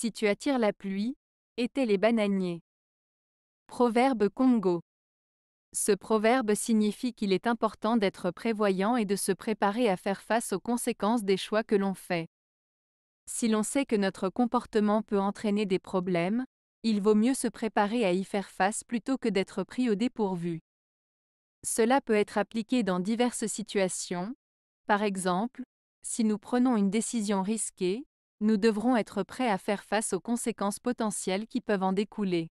Si tu attires la pluie, étaient les bananiers. Proverbe Congo. Ce proverbe signifie qu'il est important d'être prévoyant et de se préparer à faire face aux conséquences des choix que l'on fait. Si l'on sait que notre comportement peut entraîner des problèmes, il vaut mieux se préparer à y faire face plutôt que d'être pris au dépourvu. Cela peut être appliqué dans diverses situations. Par exemple, si nous prenons une décision risquée, nous devrons être prêts à faire face aux conséquences potentielles qui peuvent en découler.